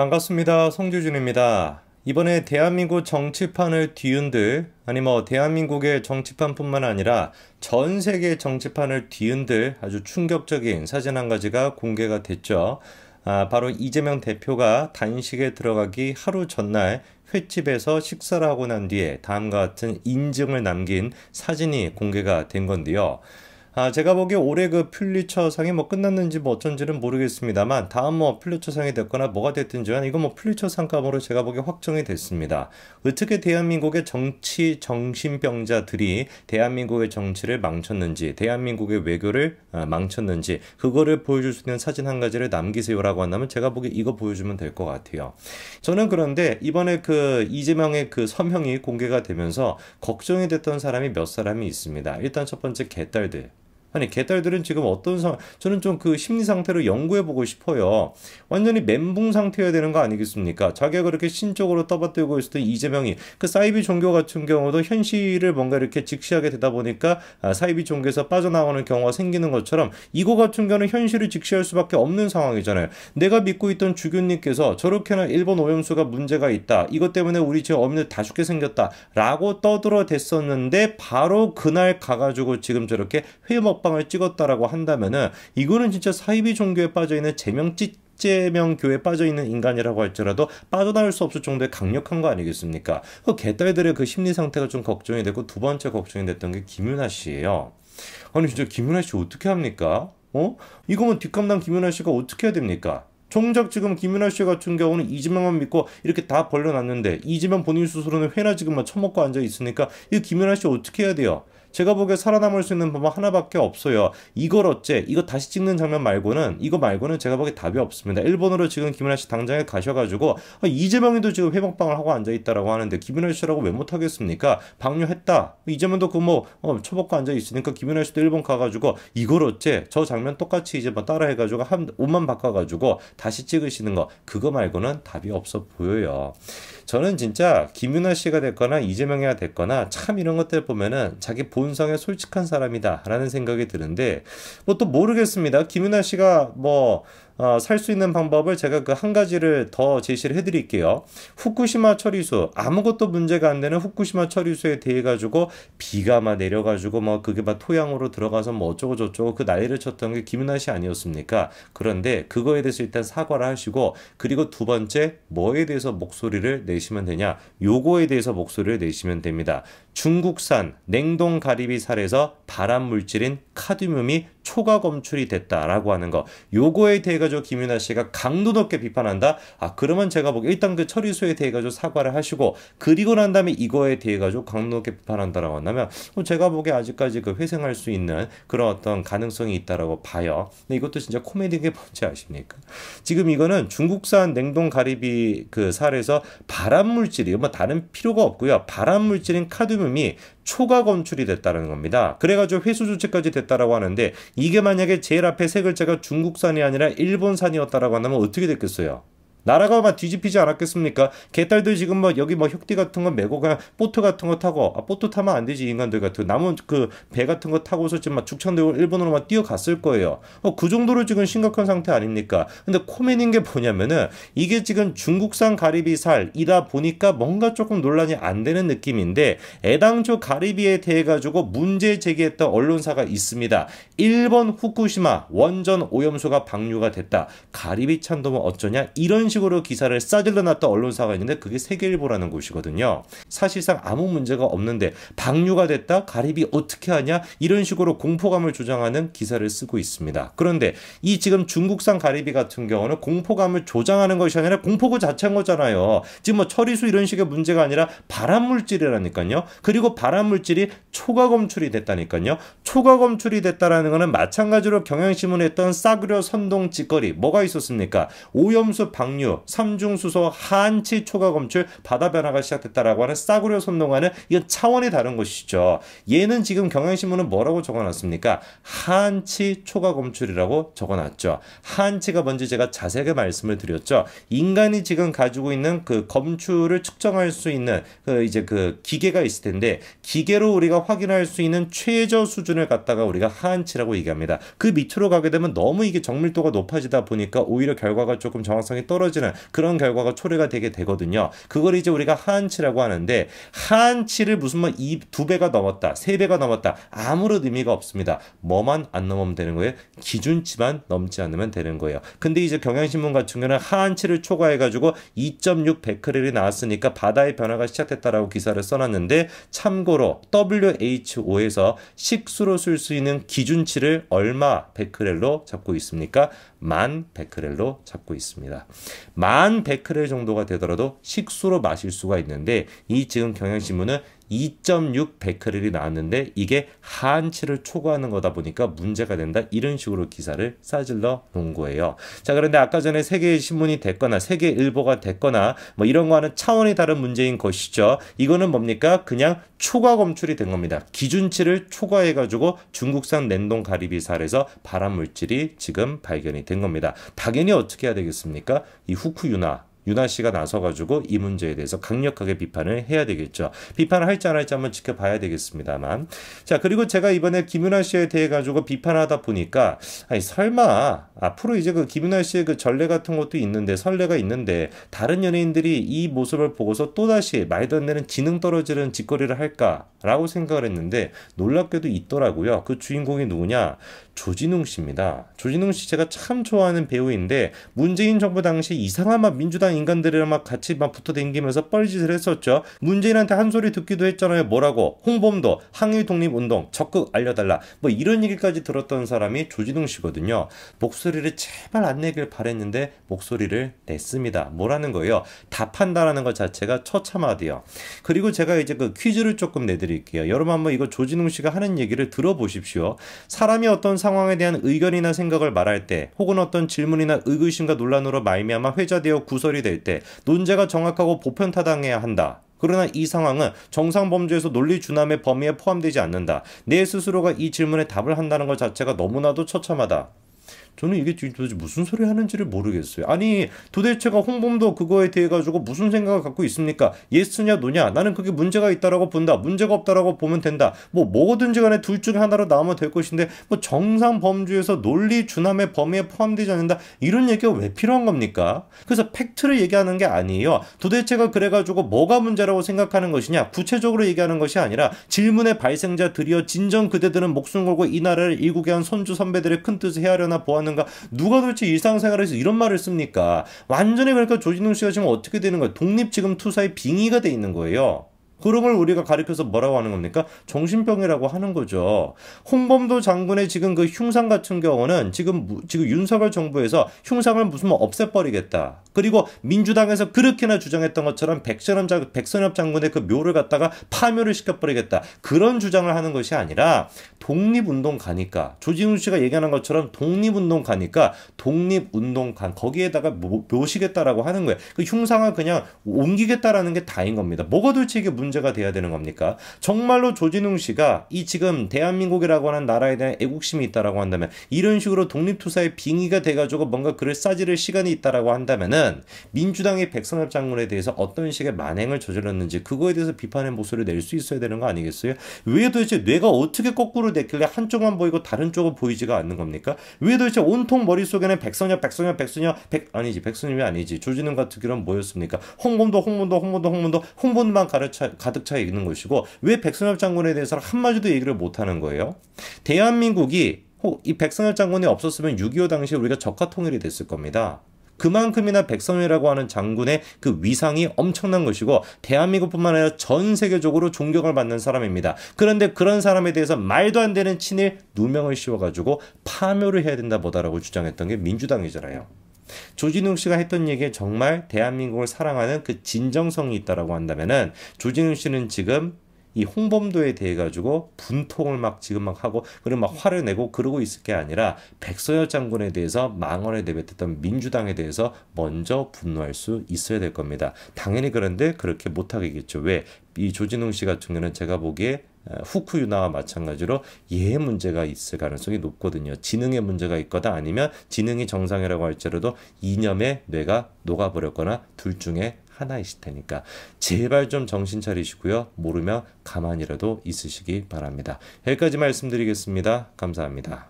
반갑습니다. 성주준입니다. 이번에 대한민국 정치판을 뒤흔들, 아니 뭐 대한민국의 정치판뿐만 아니라 전 세계 정치판을 뒤흔들 아주 충격적인 사진 한 가지가 공개가 됐죠. 아, 바로 이재명 대표가 단식에 들어가기 하루 전날 횟집에서 식사를 하고 난 뒤에 다음과 같은 인증을 남긴 사진이 공개가 된 건데요. 아, 제가 보기에 올해 그 퓰리처상이 뭐 끝났는지 뭐 어쩐지는 모르겠습니다만 다음 뭐 퓰리처상이 됐거나 뭐가 됐든지 간 이건 뭐 퓰리처상 감으로 제가 보기에 확정이 됐습니다. 어떻게 대한민국의 정치 정신병자들이 대한민국의 정치를 망쳤는지 대한민국의 외교를 아, 망쳤는지 그거를 보여줄 수 있는 사진 한 가지를 남기세요라고 한다면 제가 보기에 이거 보여주면 될 것 같아요. 저는 그런데 이번에 그 이재명의 그 서명이 공개가 되면서 걱정이 됐던 사람이 몇 사람이 있습니다. 일단 첫 번째 개딸들 아니 개딸들은 지금 어떤 상황 저는 좀 그 심리 상태를 연구해 보고 싶어요. 완전히 멘붕 상태여야 되는 거 아니겠습니까? 자기가 그렇게 신적으로 떠받들고 있을 때 이재명이 그 사이비 종교 같은 경우도 현실을 뭔가 이렇게 직시하게 되다 보니까 아, 사이비 종교에서 빠져나오는 경우가 생기는 것처럼 이거 같은 경우는 현실을 직시할 수밖에 없는 상황이잖아요. 내가 믿고 있던 주교님께서 저렇게나 일본 오염수가 문제가 있다. 이것 때문에 우리 지금 어민들 다 죽게 생겼다라고 떠들어 댔었는데 바로 그날 가가지고 지금 저렇게 회먹 합방을 찍었다라고 한다면은 이거는 진짜 사이비 종교에 빠져 있는 제명찢 제명 교에 빠져 있는 인간이라고 할지라도 빠져나올 수 없을 정도의 강력한 거 아니겠습니까? 그 개딸들의 그 심리 상태가 좀 걱정이 되고두 번째 걱정이 됐던 게 김윤아 씨예요. 아니 진짜 김윤아 씨 어떻게 합니까? 어? 이거면 뒷감당 김윤아 씨가 어떻게 해야 됩니까? 정작 지금 김윤아 씨 같은 경우는 이지명만 믿고 이렇게 다 벌려놨는데 이지명 본인 스스로는 회나 지금만 뭐 처먹고 앉아 있으니까 이 김윤아 씨 어떻게 해야 돼요? 제가 보기에 살아남을 수 있는 방법 하나밖에 없어요. 이걸 어째 이거 다시 찍는 장면 말고는 이거 말고는 제가 보기에 답이 없습니다. 일본으로 지금 김연아 씨 당장에 가셔가지고 아, 이재명이도 지금 회복방을 하고 앉아 있다라고 하는데 김연아 씨라고 왜 못하겠습니까? 방류했다. 이재명도 그뭐 어, 처박고 앉아 있으니까 김연아 씨도 일본 가가지고 이걸 어째 저 장면 똑같이 이제 뭐 따라해가지고 한 옷만 바꿔가지고 다시 찍으시는 거 그거 말고는 답이 없어 보여요. 저는 진짜 김윤아 씨가 됐거나 이재명이가 됐거나 참 이런 것들 보면은 자기 본성에 솔직한 사람이다라는 생각이 드는데 뭐 또 모르겠습니다. 김윤아 씨가 뭐 어, 살수 있는 방법을 제가 그 한 가지를 더 제시를 해드릴게요. 후쿠시마 처리수 아무것도 문제가 안 되는 후쿠시마 처리수에 대해 가지고 비가 막 내려가지고 뭐 그게 막 토양으로 들어가서 뭐 어쩌고 저쩌고 그 난리를 쳤던 게 김윤아 씨 아니었습니까? 그런데 그거에 대해서 일단 사과를 하시고 그리고 두 번째 뭐에 대해서 목소리를 내시면 되냐? 요거에 대해서 목소리를 내시면 됩니다. 중국산 냉동 가리비 살에서 발암 물질인 카드뮴이 초과 검출이 됐다라고 하는 거. 요거에 대해 가지고 김윤아 씨가 강도 높게 비판한다. 아 그러면 제가 보기 뭐 일단 그 처리 수에 대해 가지고 사과를 하시고 그리고 난 다음에 이거에 대해 가지고 강도 높게 비판한다라고 한다면 뭐 제가 보기에 아직까지 그 회생할 수 있는 그런 어떤 가능성이 있다라고 봐요. 근데 이것도 진짜 코미디의 본체 아십니까? 지금 이거는 중국산 냉동 가리비 그 살에서 발암 물질이 요뭐 다른 필요가 없고요. 발암 물질인 카드뮴이 초과 건출이 됐다는 겁니다. 그래가지고 회수 조치까지 됐다라고 하는데 이게 만약에 제일 앞에 세 글자가 중국산이 아니라 일본산이었다라고 한다면 어떻게 됐겠어요? 나라가 막 뒤집히지 않았겠습니까? 개딸들 지금 뭐 여기 뭐혁띠 같은 거 메고 가 보트 같은 거 타고 아 보트 타면 안 되지 인간들 같은 남은 그 배 같은 거 타고서 지금 막 죽창되고 일본으로 막 뛰어갔을 거예요. 어, 그 정도로 지금 심각한 상태 아닙니까? 근데 코멘인 게 뭐냐면은 이게 지금 중국산 가리비살이다 보니까 뭔가 조금 논란이 안 되는 느낌인데 애당초 가리비에 대해 가지고 문제 제기했던 언론사가 있습니다. 일본 후쿠시마 원전 오염수가 방류가 됐다. 가리비 찬도면 어쩌냐 이런 식으로 기사를 싸질러 놨던 언론사가 있는데 그게 세계일보라는 곳이거든요. 사실상 아무 문제가 없는데 방류가 됐다 가리비 어떻게 하냐 이런 식으로 공포감을 조장하는 기사를 쓰고 있습니다. 그런데 이 지금 중국산 가리비 같은 경우는 공포감을 조장하는 것이 아니라 공포구 자체인 거잖아요. 지금 뭐 처리수 이런 식의 문제가 아니라 발암물질이라니까요. 그리고 발암물질이 초과 검출이 됐다니까요. 초과 검출이 됐다라는 거는 마찬가지로 경향신문에 했던 싸구려 선동 짓거리 뭐가 있었습니까? 오염수 방류 양류, 삼중수소, 한치 초과 검출, 바다 변화가 시작됐다라고 하는 싸구려 선동하는 이건 차원이 다른 것이죠. 얘는 지금 경향신문은 뭐라고 적어놨습니까? 한치 초과 검출이라고 적어놨죠. 한치가 뭔지 제가 자세하게 말씀을 드렸죠. 인간이 지금 가지고 있는 그 검출을 측정할 수 있는 그 이제 그 기계가 있을 텐데 기계로 우리가 확인할 수 있는 최저 수준을 갖다가 우리가 한치라고 얘기합니다. 그 밑으로 가게 되면 너무 이게 정밀도가 높아지다 보니까 오히려 결과가 조금 정확성이 떨어지 떨어지는 그런 결과가 초래가 되게 되거든요. 그걸 이제 우리가 하한치라고 하는데 하한치를 무슨 뭐이두 배가 넘었다, 세 배가 넘었다 아무런 의미가 없습니다. 뭐만 안 넘으면 되는 거예요. 기준치만 넘지 않으면 되는 거예요. 근데 이제 경향신문 같은 경우는 하한치를 초과해가지고 2.6 베크렐이 나왔으니까 바다의 변화가 시작됐다라고 기사를 써놨는데 참고로 WHO에서 식수로 쓸 수 있는 기준치를 얼마 베크렐로 잡고 있습니까? 만 베크렐로 잡고 있습니다. 만0크렐 정도가 되더라도 식수로 마실 수가 있는데 이 지금 경향신문은 2.6 베크렐이 나왔는데 이게 한치를 초과하는 거다 보니까 문제가 된다 이런 식으로 기사를 싸질러 놓은 거예요. 자 그런데 아까 전에 세계 의 신문이 됐거나 세계 일보가 됐거나 뭐 이런 거와는 차원이 다른 문제인 것이죠. 이거는 뭡니까 그냥 초과 검출이 된 겁니다. 기준치를 초과해가지고 중국산 냉동 가리비살에서 발암 물질이 지금 발견이 된 겁니다. 당연히 어떻게 해야 되겠습니까? 이 후쿠유나 유나 씨가 나서가지고 이 문제에 대해서 강력하게 비판을 해야 되겠죠. 비판을 할지 안 할지 한번 지켜봐야 되겠습니다만. 자, 그리고 제가 이번에 김윤아 씨에 대해 가지고 비판하다 보니까, 아니, 설마, 앞으로 이제 그 김윤아 씨의 그 전례 같은 것도 있는데 설례가 있는데 다른 연예인들이 이 모습을 보고서 또다시 말도 안 되는 지능 떨어지는 짓거리를 할까라고 생각을 했는데 놀랍게도 있더라고요. 그 주인공이 누구냐? 조진웅 씨입니다. 조진웅 씨 제가 참 좋아하는 배우인데 문재인 정부 당시 이상한 막 민주당 인간들이랑 막 같이 막 붙어 댕기면서 뻘짓을 했었죠. 문재인한테 한 소리 듣기도 했잖아요. 뭐라고? 홍범도 항일 독립 운동 적극 알려달라. 뭐 이런 얘기까지 들었던 사람이 조진웅 씨거든요. 복수 목소리를 제발 안 내길 바랬는데 목소리를 냈습니다. 뭐라는 거예요? 답한다라는 것 자체가 처참하대요. 그리고 제가 이제 그 퀴즈를 조금 내드릴게요. 여러분 한번 이거 조진웅 씨가 하는 얘기를 들어보십시오. 사람이 어떤 상황에 대한 의견이나 생각을 말할 때 혹은 어떤 질문이나 의구심과 논란으로 말미암아 회자되어 구설이 될 때 논제가 정확하고 보편타당해야 한다. 그러나 이 상황은 정상 범죄에서 논리 준함의 범위에 포함되지 않는다. 내 스스로가 이 질문에 답을 한다는 것 자체가 너무나도 처참하다. 저는 이게 지금 도대체 무슨 소리 하는지를 모르겠어요. 아니 도대체가 홍범도 그거에 대해 가지고 무슨 생각을 갖고 있습니까? 예스냐 노냐? 나는 그게 문제가 있다라고 본다. 문제가 없다라고 보면 된다. 뭐 뭐든지 간에 둘 중에 하나로 나오면 될 것인데 뭐 정상 범주에서 논리 준함의 범위에 포함되지 않는다. 이런 얘기가 왜 필요한 겁니까? 그래서 팩트를 얘기하는 게 아니에요. 도대체가 그래 가지고 뭐가 문제라고 생각하는 것이냐? 구체적으로 얘기하는 것이 아니라 질문의 발생자들이여 진정 그대들은 목숨 걸고 이 나라를 일국의 한 선주 선배들의 큰 뜻을 헤아려나 보았는 있는가? 누가 도대체 일상생활에서 이런 말을 씁니까? 완전히 그러니까 조진웅 씨가 지금 어떻게 되는 거예요? 독립 지금 투사의 빙의가 돼 있는 거예요. 그름을 우리가 가리켜서 뭐라고 하는 겁니까? 정신병이라고 하는 거죠. 홍범도 장군의 지금 그 흉상 같은 경우는 지금 지금 윤석열 정부에서 흉상을 무슨 없애버리겠다. 그리고 민주당에서 그렇게나 주장했던 것처럼 백선엽, 장, 백선엽 장군의 그 묘를 갖다가 파멸을 시켜버리겠다. 그런 주장을 하는 것이 아니라 독립운동 가니까 조진훈 씨가 얘기하는 것처럼 독립운동 가니까 독립운동 간 거기에다가 모, 묘시겠다라고 하는 거예요. 그 흉상을 그냥 옮기겠다라는 게 다인 겁니다. 뭐가 도대체 이게 문제 문제가 돼야 되는 겁니까? 정말로 조진웅 씨가 이 지금 대한민국이라고 하는 나라에 대한 애국심이 있다라고 한다면 이런 식으로 독립투사의 빙의가 돼가지고 뭔가 글을 싸지를 시간이 있다라고 한다면은 민주당의 백선엽 장군에 대해서 어떤 식의 만행을 저질렀는지 그거에 대해서 비판의 목소리를 낼 수 있어야 되는 거 아니겠어요? 왜 도대체 뇌가 어떻게 거꾸로 됐길래 한쪽만 보이고 다른 쪽은 보이지가 않는 겁니까? 왜 도대체 온통 머릿속에는 백선엽, 백선엽, 백선엽, 백 아니지 백선엽이 아니지 조진웅 같은 그는 뭐였습니까? 홍범도, 홍범도, 홍범도, 홍범도, 홍범도만 가르쳐 가득 차 있는 것이고 왜 백승엽 장군에 대해서는 한마디도 얘기를 못하는 거예요? 대한민국이 이 백승엽 장군이 없었으면 6.25 당시에 우리가 적화 통일이 됐을 겁니다. 그만큼이나 백성이라고 하는 장군의 그 위상이 엄청난 것이고 대한민국뿐만 아니라 전 세계적으로 존경을 받는 사람입니다. 그런데 그런 사람에 대해서 말도 안 되는 친일 누명을 씌워가지고 파묘를 해야 된다 보다라고 주장했던 게 민주당이잖아요. 조진웅 씨가 했던 얘기에 정말 대한민국을 사랑하는 그 진정성이 있다라고 한다면은 조진웅 씨는 지금 이 홍범도에 대해 가지고 분통을 막 지금 막 하고 그리고 막 화를 내고 그러고 있을 게 아니라 백서열 장군에 대해서 망언에 내뱉었던 민주당에 대해서 먼저 분노할 수 있어야 될 겁니다. 당연히 그런데 그렇게 못하겠죠. 왜? 이 조진웅 씨 같은 경우는 제가 보기에 어, 후쿠 유나와 마찬가지로 예의 문제가 있을 가능성이 높거든요. 지능의 문제가 있거나 아니면 지능이 정상이라고 할지라도 이념의 뇌가 녹아버렸거나 둘 중에 하나이실 테니까 제발 좀 정신 차리시고요. 모르면 가만히라도 있으시기 바랍니다. 여기까지 말씀드리겠습니다. 감사합니다.